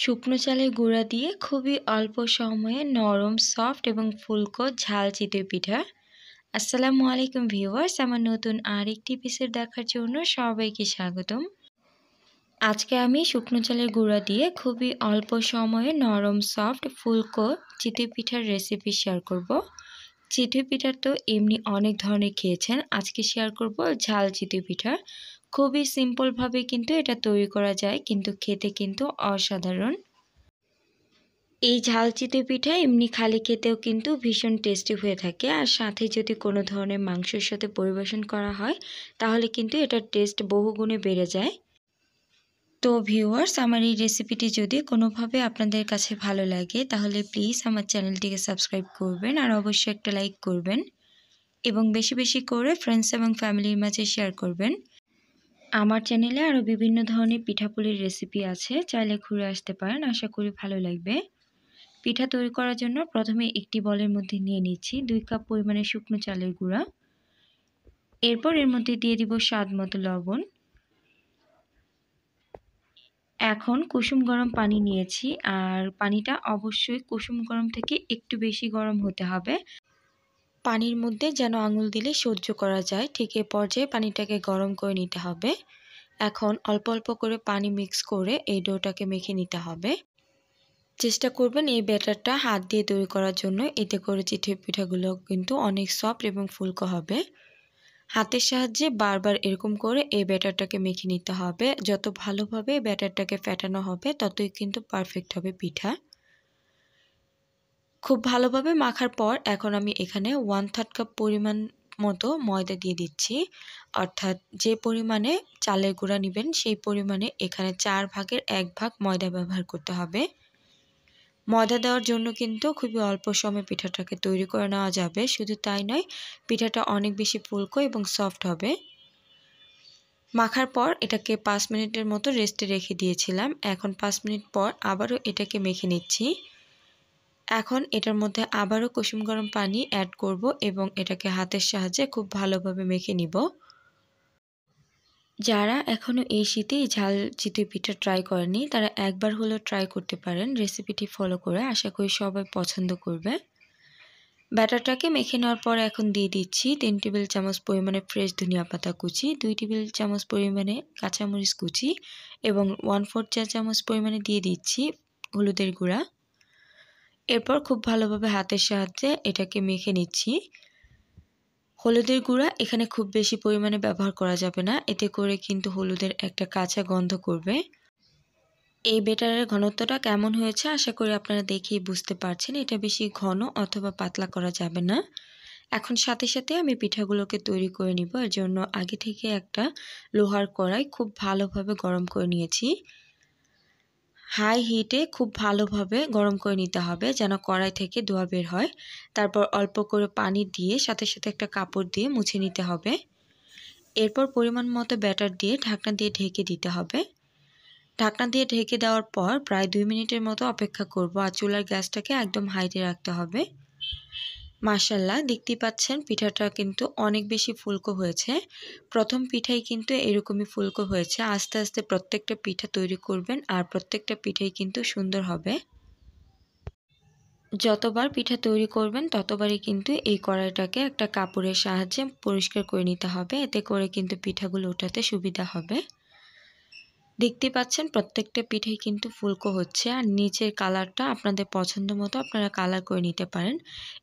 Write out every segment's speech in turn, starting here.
শুকনো চালের গুঁড়া দিয়ে খুবই অল্প সময়ে নরম সফট এবং ফুলকো ঝাল চিতে পিঠা আসসালামু আলাইকুম ভিউয়ার্স আমার নতুন আরেকটি পিসের দেখার জন্য সবাইকে স্বাগতম আজকে আমি শুকনো চালের গুঁড়া দিয়ে খুবই অল্প সময়ে নরম সফট ফুলকো চিতে পিঠার রেসিপি শেয়ার করব। চিতে পিঠা তো এমনি অনেক ধরনের খেয়েছেন আজকে শেয়ার করব ঝাল চিতে পিঠা খুবই সিম্পলভাবে কিন্তু এটা তৈরি করা যায় কিন্তু খেতে কিন্তু অসাধারণ এই ঝাল পিঠা এমনি খালি খেতেও কিন্তু ভীষণ টেস্টি হয়ে থাকে আর সাথে যদি কোনো ধরনের মাংসের সাথে পরিবেশন করা হয় তাহলে কিন্তু এটার টেস্ট বহুগুণে বেড়ে যায় তো ভিউয়ার্স আমার এই রেসিপিটি যদি কোনোভাবে আপনাদের কাছে ভালো লাগে তাহলে প্লিজ আমার চ্যানেলটিকে সাবস্ক্রাইব করবেন আর অবশ্যই একটা লাইক করবেন এবং বেশি বেশি করে ফ্রেন্ডস এবং ফ্যামিলির মাঝে শেয়ার করবেন আমার চ্যানেলে আরও বিভিন্ন ধরনের পিঠাপুলির রেসিপি আছে চাইলে ঘুরে আসতে পারেন আশা করি ভালো লাগবে পিঠা তৈরি করার জন্য প্রথমে একটি বলের মধ্যে নিয়ে নিচ্ছি দুই কাপ পরিমাণে শুকনো চালের গুঁড়া এরপর এর মধ্যে দিয়ে দিব স্বাদ মতো লবণ এখন কুসুম গরম পানি নিয়েছি আর পানিটা অবশ্যই কুসুম গরম থেকে একটু বেশি গরম হতে হবে পানির মধ্যে যেন আঙুল দিলে সহ্য করা যায় ঠিক এ পর্যায়ে পানিটাকে গরম করে নিতে হবে এখন অল্প অল্প করে পানি মিক্স করে এই ডোটাকে মেখে নিতে হবে চেষ্টা করবেন এই ব্যাটারটা হাত দিয়ে তৈরি করার জন্য এতে করে চিঠে পিঠাগুলো কিন্তু অনেক সফট এবং ফুলকো হবে হাতের সাহায্যে বারবার এরকম করে এই ব্যাটারটাকে মেখে নিতে হবে যত ভালোভাবে ব্যাটারটাকে ফেটানো হবে ততই কিন্তু পারফেক্ট হবে পিঠা খুব ভালোভাবে মাখার পর এখন আমি এখানে ওয়ান থার্ড কাপ পরিমাণ মতো ময়দা দিয়ে দিচ্ছি অর্থাৎ যে পরিমাণে চালের গুঁড়া নেবেন সেই পরিমাণে এখানে চার ভাগের এক ভাগ ময়দা ব্যবহার করতে হবে ময়দা দেওয়ার জন্য কিন্তু খুবই অল্প সময়ে পিঠাটাকে তৈরি করে নেওয়া যাবে শুধু তাই নয় পিঠাটা অনেক বেশি ফুলকো এবং সফট হবে মাখার পর এটাকে পাঁচ মিনিটের মতো রেস্টে রেখে দিয়েছিলাম এখন পাঁচ মিনিট পর আবারও এটাকে মেখে নিচ্ছি এখন এটার মধ্যে আবারও কুসুম গরম পানি অ্যাড করব এবং এটাকে হাতের সাহায্যে খুব ভালোভাবে মেখে নিব যারা এখনও এই শীতে ঝাল চিতই পিঠা ট্রাই করেনি তারা একবার হলেও ট্রাই করতে পারেন রেসিপিটি ফলো করে আশা করি সবাই পছন্দ করবে ব্যাটারটাকে মেখে নেওয়ার পর এখন দিয়ে দিচ্ছি তিন টেবিল চামচ পরিমাণে ফ্রেশ ধনিয়া পাতা কুচি দুই টেবিল চামচ পরিমাণে কাঁচামরিচ কুচি এবং ওয়ান ফোর চা চামচ পরিমাণে দিয়ে দিচ্ছি হলুদের গুঁড়া এরপর খুব ভালোভাবে হাতের সাহায্যে এটাকে মেখে নিচ্ছি হলুদের গুঁড়া এখানে খুব বেশি পরিমাণে ব্যবহার করা যাবে না এতে করে কিন্তু হলুদের একটা কাঁচা গন্ধ করবে এই বেটারের ঘনত্বটা কেমন হয়েছে আশা করি আপনারা দেখেই বুঝতে পারছেন এটা বেশি ঘন অথবা পাতলা করা যাবে না এখন সাথে সাথে আমি পিঠাগুলোকে তৈরি করে নিব এর জন্য আগে থেকে একটা লোহার কড়াই খুব ভালোভাবে গরম করে নিয়েছি হাই হিটে খুব ভালোভাবে গরম করে নিতে হবে যেন কড়াই থেকে ধোয়া বের হয় তারপর অল্প করে পানি দিয়ে সাথে সাথে একটা কাপড় দিয়ে মুছে নিতে হবে এরপর পরিমাণ মতো ব্যাটার দিয়ে ঢাকনা দিয়ে ঢেকে দিতে হবে ঢাকনা দিয়ে ঢেকে দেওয়ার পর প্রায় দুই মিনিটের মতো অপেক্ষা করব আর চুলার গ্যাসটাকে একদম হাইটে রাখতে হবে মাশাল্লাহ দেখতে পাচ্ছেন পিঠাটা কিন্তু অনেক বেশি ফুলকো হয়েছে প্রথম পিঠাই কিন্তু এরকমই ফুলকো হয়েছে আস্তে আস্তে প্রত্যেকটা পিঠা তৈরি করবেন আর প্রত্যেকটা পিঠাই কিন্তু সুন্দর হবে যতবার পিঠা তৈরি করবেন ততবারই কিন্তু এই কড়াইটাকে একটা কাপড়ের সাহায্যে পরিষ্কার করে নিতে হবে এতে করে কিন্তু পিঠাগুলো ওঠাতে সুবিধা হবে দেখতে পাচ্ছেন প্রত্যেকটা পিঠেই কিন্তু ফুলকো হচ্ছে আর নিচের কালারটা আপনাদের পছন্দ মতো আপনারা কালার করে নিতে পারেন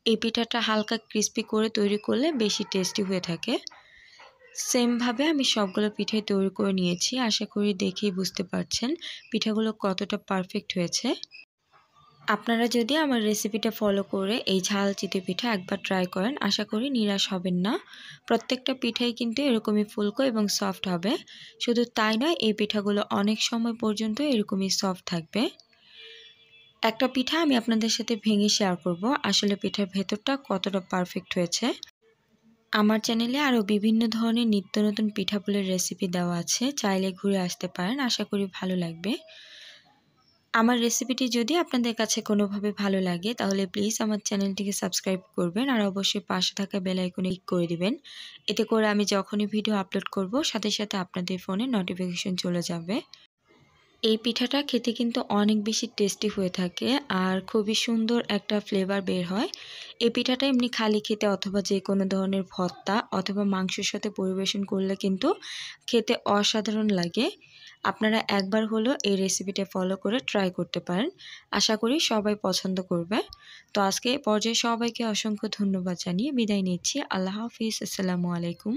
এই পিঠাটা হালকা ক্রিস্পি করে তৈরি করলে বেশি টেস্টি হয়ে থাকে সেমভাবে আমি সবগুলো পিঠে তৈরি করে নিয়েছি আশা করি দেখেই বুঝতে পারছেন পিঠাগুলো কতটা পারফেক্ট হয়েছে আপনারা যদি আমার রেসিপিটা ফলো করে এই ঝাল চিতে পিঠা একবার ট্রাই করেন আশা করি নিরাশ হবেন না প্রত্যেকটা পিঠাই কিন্তু এরকমই ফুলকো এবং সফট হবে শুধু তাই নয় এই পিঠাগুলো অনেক সময় পর্যন্ত এরকমই সফট থাকবে একটা পিঠা আমি আপনাদের সাথে ভেঙে শেয়ার করব আসলে পিঠার ভেতরটা কতটা পারফেক্ট হয়েছে আমার চ্যানেলে আরও বিভিন্ন ধরনের নিত্য নতুন পিঠাপুলের রেসিপি দেওয়া আছে চাইলে ঘুরে আসতে পারেন আশা করি ভালো লাগবে আমার রেসিপিটি যদি আপনাদের কাছে কোনোভাবে ভালো লাগে তাহলে প্লিজ আমার চ্যানেলটিকে সাবস্ক্রাইব করবেন আর অবশ্যই পাশে থাকা বেলাইকনে ক্লিক করে দিবেন এতে করে আমি যখনই ভিডিও আপলোড করব সাথে সাথে আপনাদের ফোনে নোটিফিকেশন চলে যাবে এই পিঠাটা খেতে কিন্তু অনেক বেশি টেস্টি হয়ে থাকে আর খুবই সুন্দর একটা ফ্লেভার বের হয় এই পিঠাটা এমনি খালি খেতে অথবা যে কোনো ধরনের ভর্তা অথবা মাংসের সাথে পরিবেশন করলে কিন্তু খেতে অসাধারণ লাগে আপনারা একবার হলো এই রেসিপিটা ফলো করে ট্রাই করতে পারেন আশা করি সবাই পছন্দ করবে তো আজকে পর্যায়ে সবাইকে অসংখ্য ধন্যবাদ জানিয়ে বিদায় নিচ্ছি আল্লাহ হাফিজ আসসালামু আলাইকুম